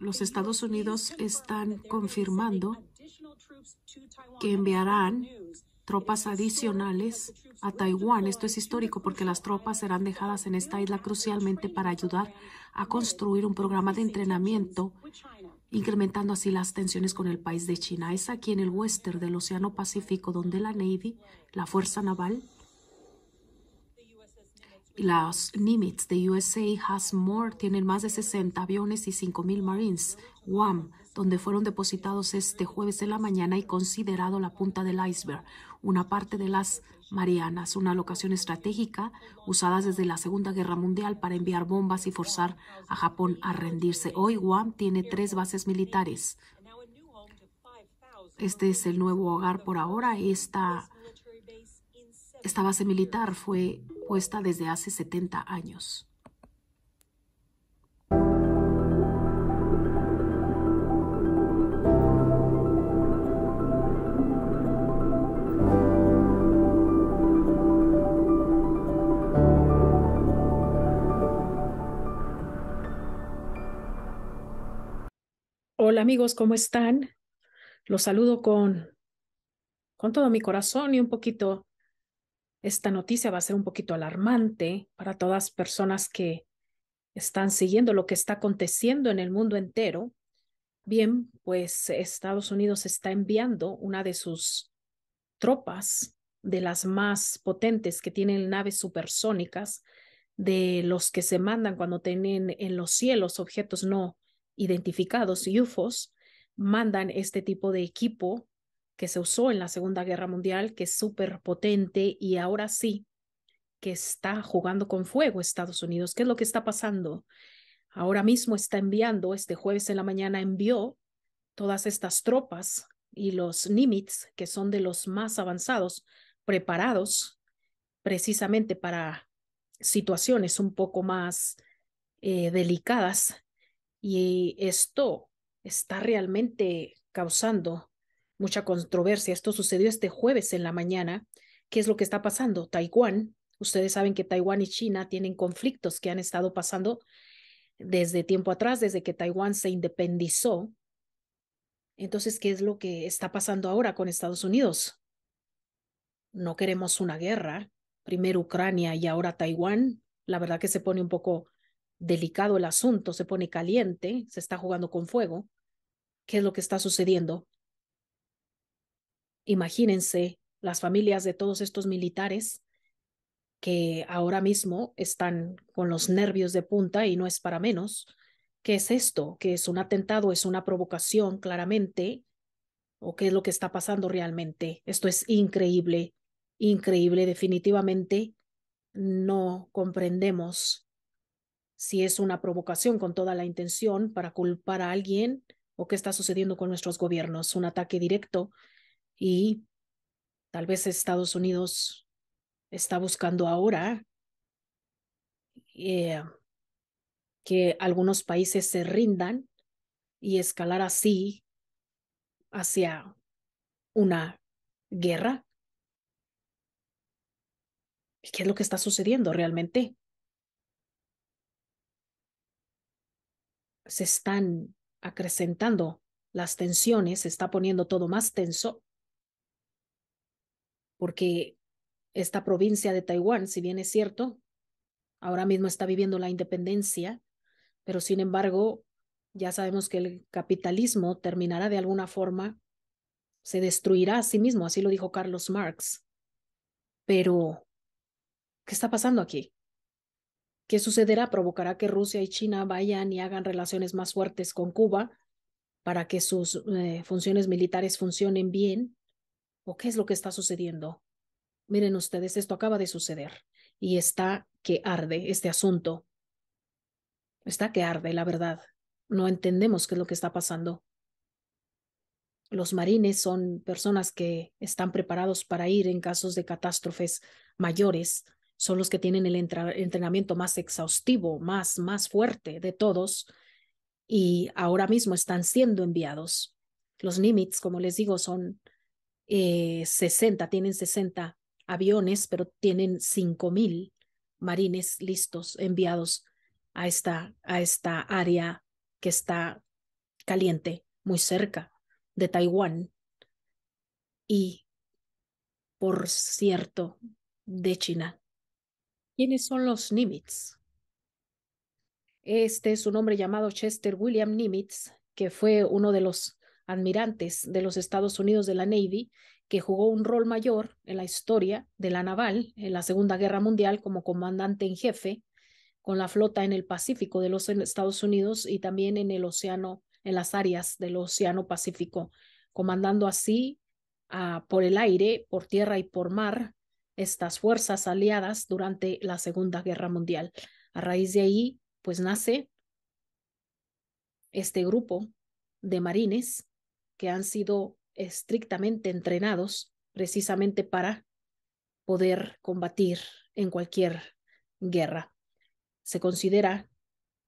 los Estados Unidos están confirmando que enviarán tropas adicionales a Taiwán. Esto es histórico porque las tropas serán dejadas en esta isla crucialmente para ayudar a construir un programa de entrenamiento, incrementando así las tensiones con el país de China. Es aquí en el western del Océano Pacífico donde la Navy, la Fuerza Naval, las Nimitz de USA Has More tienen más de 60 aviones y 5.000 Marines. Guam, donde fueron depositados este jueves en la mañana y considerado la punta del iceberg, una parte de las Marianas, una locación estratégica usada desde la Segunda Guerra Mundial para enviar bombas y forzar a Japón a rendirse. Hoy Guam tiene tres bases militares. Este es el nuevo hogar por ahora. Esta esta base militar fue puesta desde hace 70 años. Hola amigos, ¿cómo están? Los saludo con, con todo mi corazón y un poquito esta noticia va a ser un poquito alarmante para todas personas que están siguiendo lo que está aconteciendo en el mundo entero. Bien, pues Estados Unidos está enviando una de sus tropas de las más potentes que tienen naves supersónicas, de los que se mandan cuando tienen en los cielos objetos no identificados, UFOs, mandan este tipo de equipo que se usó en la Segunda Guerra Mundial, que es súper potente y ahora sí que está jugando con fuego Estados Unidos. ¿Qué es lo que está pasando? Ahora mismo está enviando, este jueves en la mañana envió todas estas tropas y los Nimitz, que son de los más avanzados, preparados precisamente para situaciones un poco más eh, delicadas. Y esto está realmente causando mucha controversia. Esto sucedió este jueves en la mañana. ¿Qué es lo que está pasando? Taiwán, ustedes saben que Taiwán y China tienen conflictos que han estado pasando desde tiempo atrás, desde que Taiwán se independizó. Entonces, ¿qué es lo que está pasando ahora con Estados Unidos? No queremos una guerra. Primero Ucrania y ahora Taiwán. La verdad que se pone un poco delicado el asunto, se pone caliente, se está jugando con fuego. ¿Qué es lo que está sucediendo? Imagínense las familias de todos estos militares que ahora mismo están con los nervios de punta y no es para menos. ¿Qué es esto? ¿Qué es un atentado? ¿Es una provocación claramente? ¿O qué es lo que está pasando realmente? Esto es increíble, increíble definitivamente. No comprendemos si es una provocación con toda la intención para culpar a alguien o qué está sucediendo con nuestros gobiernos. Un ataque directo y tal vez Estados Unidos está buscando ahora eh, que algunos países se rindan y escalar así hacia una guerra. ¿Qué es lo que está sucediendo realmente? Se están acrecentando las tensiones, se está poniendo todo más tenso porque esta provincia de Taiwán, si bien es cierto, ahora mismo está viviendo la independencia, pero sin embargo, ya sabemos que el capitalismo terminará de alguna forma, se destruirá a sí mismo, así lo dijo Carlos Marx. Pero, ¿qué está pasando aquí? ¿Qué sucederá? ¿Provocará que Rusia y China vayan y hagan relaciones más fuertes con Cuba para que sus eh, funciones militares funcionen bien? ¿O qué es lo que está sucediendo? Miren ustedes, esto acaba de suceder y está que arde este asunto. Está que arde, la verdad. No entendemos qué es lo que está pasando. Los marines son personas que están preparados para ir en casos de catástrofes mayores. Son los que tienen el entrenamiento más exhaustivo, más, más fuerte de todos. Y ahora mismo están siendo enviados. Los Nimitz, como les digo, son 60, eh, tienen 60 aviones, pero tienen 5.000 marines listos, enviados a esta, a esta área que está caliente, muy cerca de Taiwán. Y, por cierto, de China. ¿Quiénes son los Nimitz? Este es un hombre llamado Chester William Nimitz, que fue uno de los admirantes de los Estados Unidos de la Navy, que jugó un rol mayor en la historia de la naval en la Segunda Guerra Mundial como comandante en jefe con la flota en el Pacífico de los Estados Unidos y también en el océano, en las áreas del Océano Pacífico, comandando así por el aire, por tierra y por mar estas fuerzas aliadas durante la Segunda Guerra Mundial. A raíz de ahí, pues nace este grupo de marines que han sido estrictamente entrenados precisamente para poder combatir en cualquier guerra. Se considera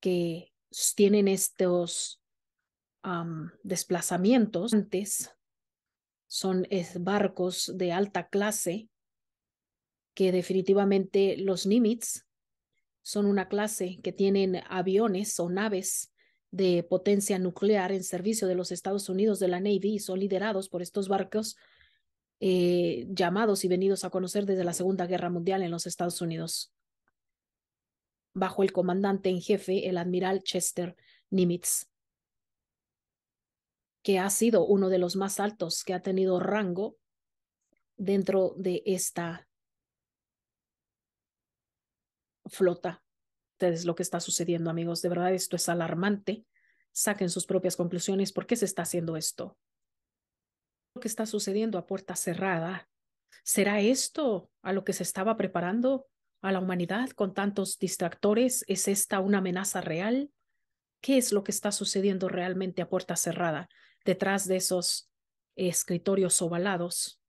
que tienen estos desplazamientos antes, son barcos de alta clase que definitivamente los Nimitz son una clase que tienen aviones o naves de potencia nuclear en servicio de los Estados Unidos de la Navy y son liderados por estos barcos eh, llamados y venidos a conocer desde la Segunda Guerra Mundial en los Estados Unidos, bajo el comandante en jefe, el admiral Chester Nimitz, que ha sido uno de los más altos que ha tenido rango dentro de esta flota ustedes lo que está sucediendo, amigos. De verdad, esto es alarmante. Saquen sus propias conclusiones. ¿Por qué se está haciendo esto? Lo que está sucediendo a puerta cerrada. ¿Será esto a lo que se estaba preparando a la humanidad con tantos distractores? ¿Es esta una amenaza real? ¿Qué es lo que está sucediendo realmente a puerta cerrada detrás de esos escritorios ovalados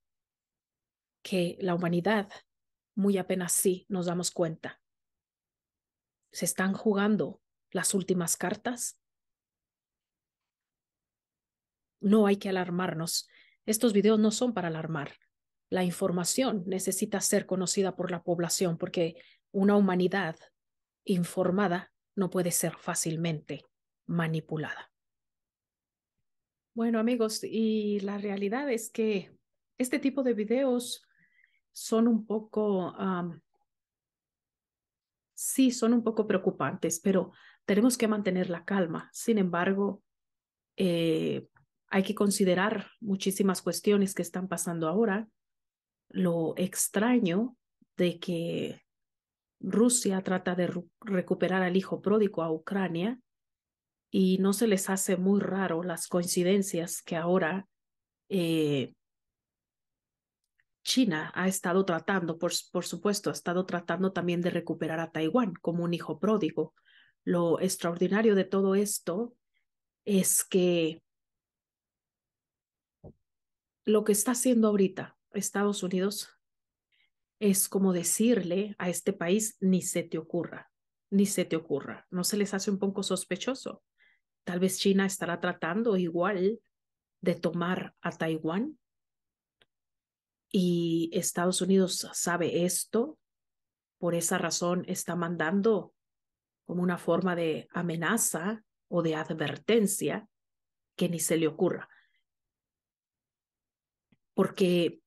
que la humanidad muy apenas sí nos damos cuenta? se están jugando las últimas cartas. No hay que alarmarnos. Estos videos no son para alarmar. La información necesita ser conocida por la población porque una humanidad informada no puede ser fácilmente manipulada. Bueno amigos, y la realidad es que este tipo de videos son un poco sí son un poco preocupantes, pero tenemos que mantener la calma. Sin embargo, eh, hay que considerar muchísimas cuestiones que están pasando ahora. Lo extraño de que Rusia trata de recuperar al hijo pródigo a Ucrania y no se les hace muy raro las coincidencias que ahora eh, China ha estado tratando, por, supuesto, ha estado tratando también de recuperar a Taiwán como un hijo pródigo. Lo extraordinario de todo esto es que lo que está haciendo ahorita Estados Unidos es como decirle a este país, ni se te ocurra, ni se te ocurra. ¿No se les hace un poco sospechoso? Tal vez China estará tratando igual de tomar a Taiwán y Estados Unidos sabe esto, por esa razón está mandando como una forma de amenaza o de advertencia que ni se le ocurra. Porque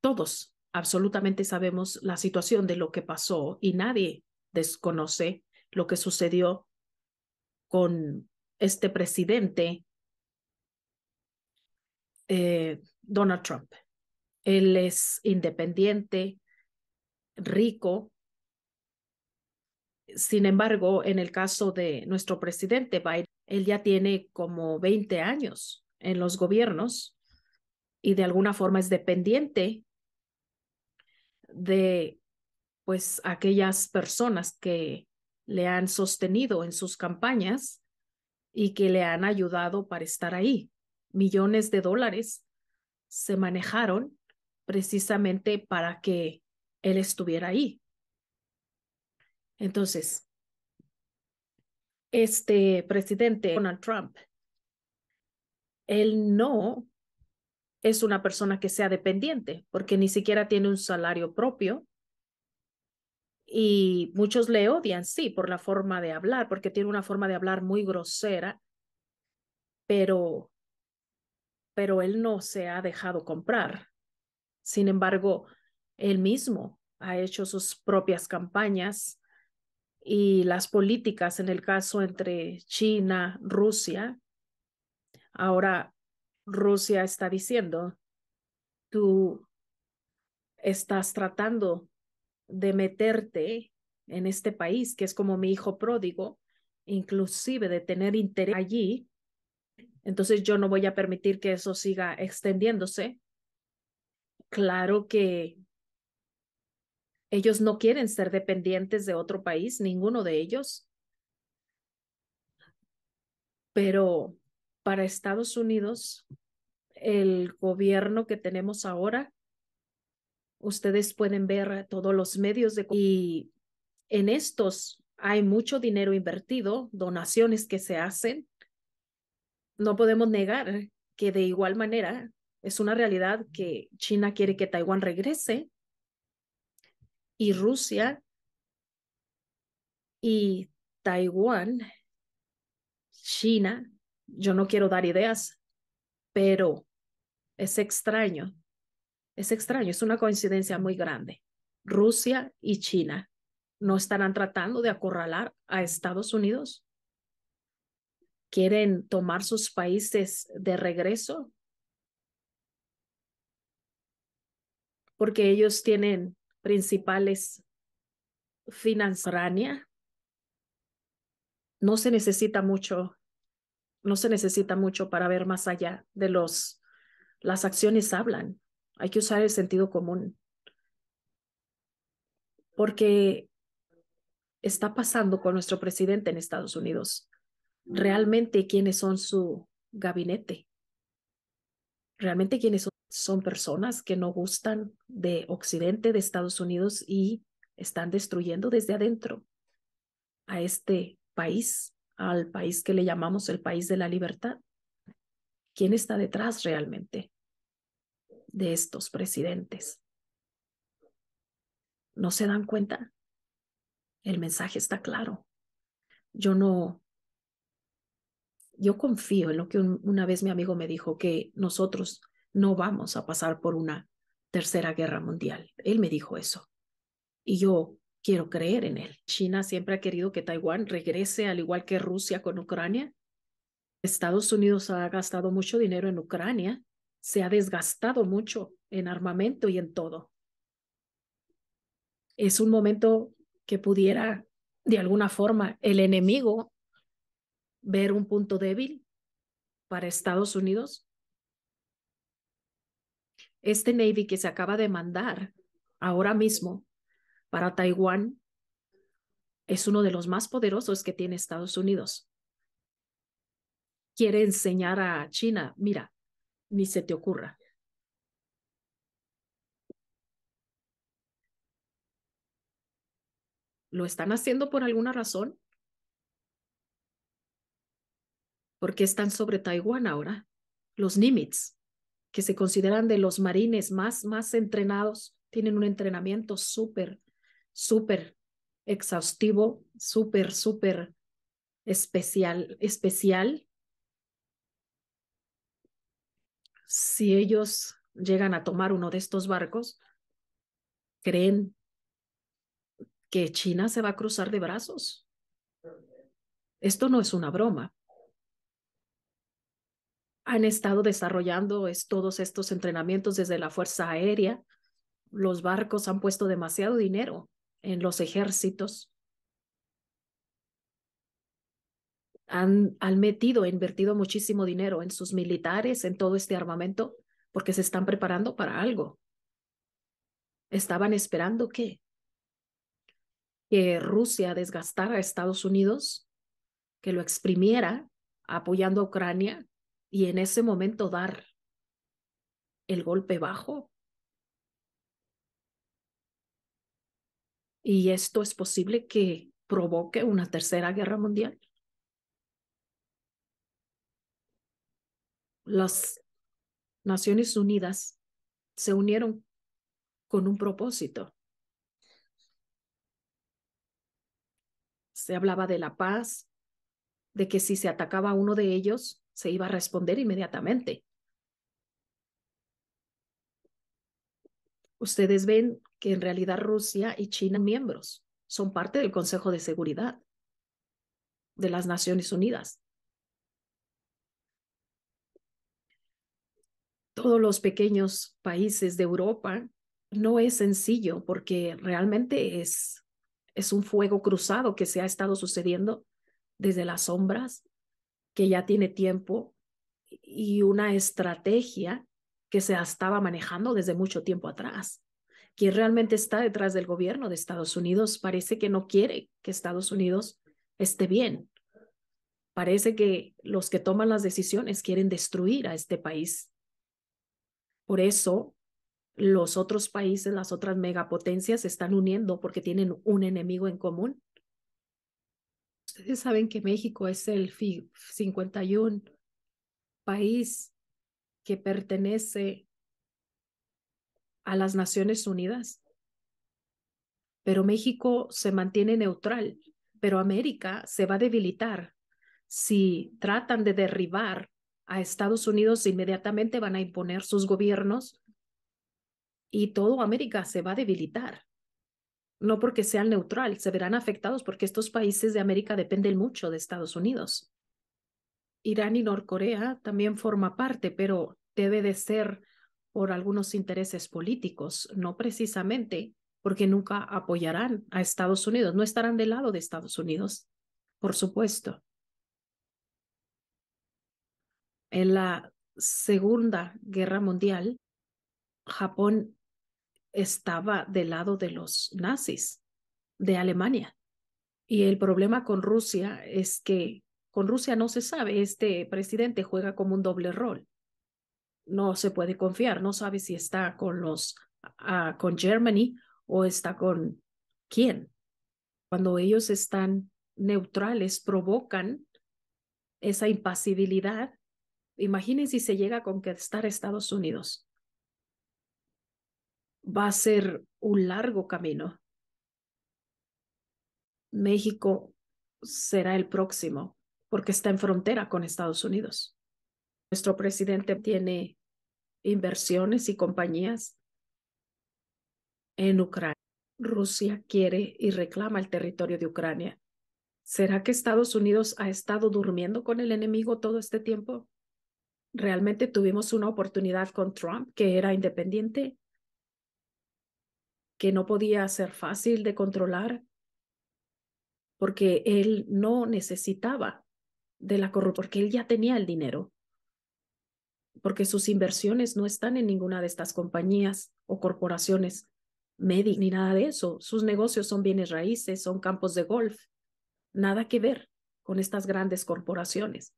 todos absolutamente sabemos la situación de lo que pasó y nadie desconoce lo que sucedió con este presidente eh, Donald Trump. Él es independiente, rico. Sin embargo, en el caso de nuestro presidente Biden, él ya tiene como 20 años en los gobiernos y de alguna forma es dependiente de pues aquellas personas que le han sostenido en sus campañas y que le han ayudado para estar ahí. Millones de dólares se manejaron precisamente para que él estuviera ahí. Entonces, este presidente Donald Trump, él no es una persona que sea dependiente, porque ni siquiera tiene un salario propio. Y muchos le odian, sí, por la forma de hablar, porque tiene una forma de hablar muy grosera, pero, pero él no se ha dejado comprar. Sin embargo, él mismo ha hecho sus propias campañas y las políticas, en el caso entre China, Rusia. Ahora Rusia está diciendo, tú estás tratando de meterte en este país, que es como mi hijo pródigo, inclusive de tener interés allí. Entonces yo no voy a permitir que eso siga extendiéndose claro que ellos no quieren ser dependientes de otro país, ninguno de ellos. Pero para Estados Unidos, el gobierno que tenemos ahora, ustedes pueden ver todos los medios de... Y en estos hay mucho dinero invertido, donaciones que se hacen. No podemos negar que de igual manera es una realidad que China quiere que Taiwán regrese y Rusia y Taiwán, China, yo no quiero dar ideas, pero es extraño, es extraño, es una coincidencia muy grande. Rusia y China no estarán tratando de acorralar a Estados Unidos. Quieren tomar sus países de regreso porque ellos tienen principales finanzas. No se necesita mucho, no se necesita mucho para ver más allá de los, las acciones hablan. Hay que usar el sentido común. Porque está pasando con nuestro presidente en Estados Unidos. Realmente, ¿quiénes son su gabinete? Realmente, ¿quiénes son? son personas que no gustan de Occidente, de Estados Unidos y están destruyendo desde adentro a este país, al país que le llamamos el país de la libertad. ¿Quién está detrás realmente de estos presidentes? ¿No se dan cuenta? El mensaje está claro. Yo no, yo confío en lo que una vez mi amigo me dijo, que nosotros no vamos a pasar por una tercera guerra mundial. Él me dijo eso. Y yo quiero creer en él. China siempre ha querido que Taiwán regrese al igual que Rusia con Ucrania. Estados Unidos ha gastado mucho dinero en Ucrania, se ha desgastado mucho en armamento y en todo. Es un momento que pudiera, de alguna forma, el enemigo ver un punto débil para Estados Unidos este Navy que se acaba de mandar ahora mismo para Taiwán es uno de los más poderosos que tiene Estados Unidos. Quiere enseñar a China, mira, ni se te ocurra. ¿Lo están haciendo por alguna razón? ¿Por qué están sobre Taiwán ahora? Los Nimitz que se consideran de los marines más, más entrenados, tienen un entrenamiento súper, súper exhaustivo, súper, súper especial, especial. Si ellos llegan a tomar uno de estos barcos, creen que China se va a cruzar de brazos. Esto no es una broma han estado desarrollando todos estos entrenamientos desde la Fuerza Aérea. Los barcos han puesto demasiado dinero en los ejércitos. Han, metido, invertido muchísimo dinero en sus militares, en todo este armamento, porque se están preparando para algo. Estaban esperando qué, que Rusia desgastara a Estados Unidos, que lo exprimiera apoyando a Ucrania y en ese momento dar el golpe bajo. Y esto es posible que provoque una tercera guerra mundial. Las Naciones Unidas se unieron con un propósito. Se hablaba de la paz, de que si se atacaba uno de ellos, se iba a responder inmediatamente. Ustedes ven que en realidad Rusia y China miembros, son parte del Consejo de Seguridad de las Naciones Unidas. Todos los pequeños países de Europa no es sencillo porque realmente es, es un fuego cruzado que se ha estado sucediendo desde las sombras que ya tiene tiempo y una estrategia que se estaba manejando desde mucho tiempo atrás. Quien realmente está detrás del gobierno de Estados Unidos parece que no quiere que Estados Unidos esté bien. Parece que los que toman las decisiones quieren destruir a este país. Por eso los otros países, las otras megapotencias se están uniendo porque tienen un enemigo en común Ustedes saben que México es el 51 país que pertenece a las Naciones Unidas. Pero México se mantiene neutral, pero América se va a debilitar si tratan de derribar a Estados Unidos, inmediatamente van a imponer sus gobiernos y todo América se va a debilitar no porque sean neutral, se verán afectados porque estos países de América dependen mucho de Estados Unidos. Irán y Norcorea también forma parte, pero debe de ser por algunos intereses políticos, no precisamente porque nunca apoyarán a Estados Unidos, no estarán del lado de Estados Unidos, por supuesto. En la Segunda Guerra Mundial, Japón estaba del lado de los nazis de Alemania. Y el problema con Rusia es que con Rusia no se sabe, este presidente juega como un doble rol. No se puede confiar, no sabe si está con los ah, con Germany o está con quién. Cuando ellos están neutrales provocan esa impasibilidad. Imaginen si se llega a conquistar Estados Unidos va a ser un largo camino. México será el próximo porque está en frontera con Estados Unidos. Nuestro presidente tiene inversiones y compañías en Ucrania. Rusia quiere y reclama el territorio de Ucrania. ¿Será que Estados Unidos ha estado durmiendo con el enemigo todo este tiempo? ¿Realmente tuvimos una oportunidad con Trump que era independiente? que no podía ser fácil de controlar, porque él no necesitaba de la corrupción, porque él ya tenía el dinero, porque sus inversiones no están en ninguna de estas compañías o corporaciones ni nada de eso. Sus negocios son bienes raíces, son campos de golf, nada que ver con estas grandes corporaciones.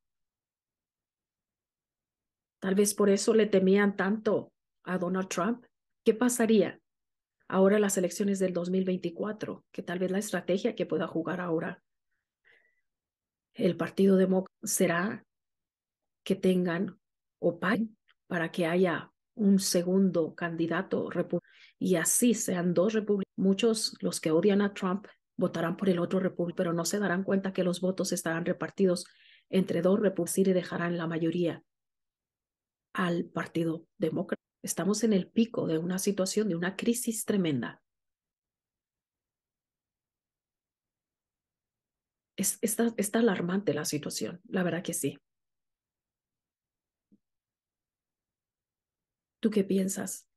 Tal vez por eso le temían tanto a Donald Trump. ¿Qué pasaría ahora las elecciones del 2024, que tal vez la estrategia que pueda jugar ahora el Partido Demócrata será que tengan o paguen para que haya un segundo candidato y así sean dos republicanos. Muchos, los que odian a Trump, votarán por el otro republicano, pero no se darán cuenta que los votos estarán repartidos entre dos republicanos y dejarán la mayoría al Partido Demócrata. Estamos en el pico de una situación, de una crisis tremenda. está, está alarmante la situación, la verdad que sí. ¿Tú qué piensas?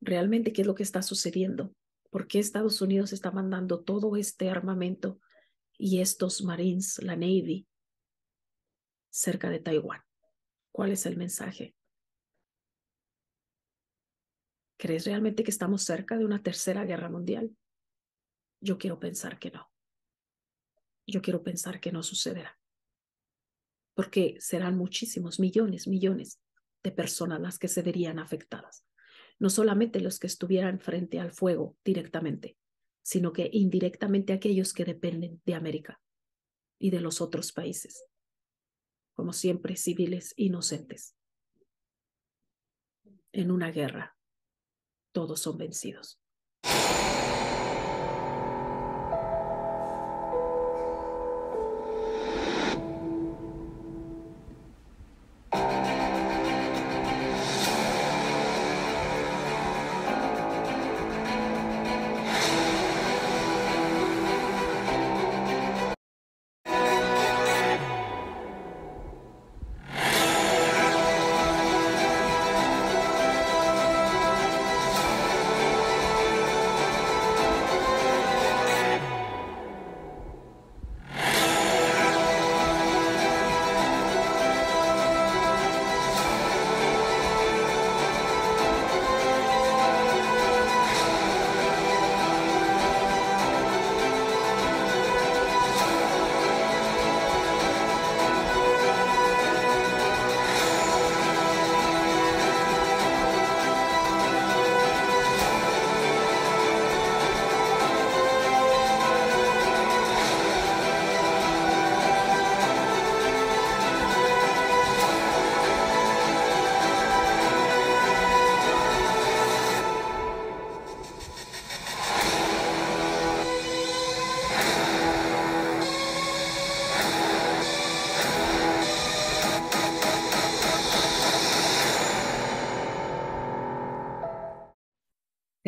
¿Realmente qué es lo que está sucediendo? ¿Por qué Estados Unidos está mandando todo este armamento y estos Marines, la Navy, cerca de Taiwán? ¿Cuál es el mensaje? ¿Crees realmente que estamos cerca de una tercera guerra mundial? Yo quiero pensar que no. Yo quiero pensar que no sucederá. Porque serán muchísimos, millones, millones de personas las que se verían afectadas. No solamente los que estuvieran frente al fuego directamente, sino que indirectamente aquellos que dependen de América y de los otros países. Como siempre, civiles inocentes en una guerra todos son vencidos.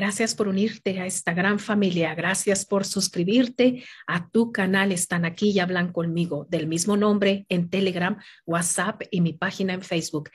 Gracias por unirte a esta gran familia. Gracias por suscribirte a tu canal. Están aquí y hablan conmigo del mismo nombre en Telegram, WhatsApp y mi página en Facebook.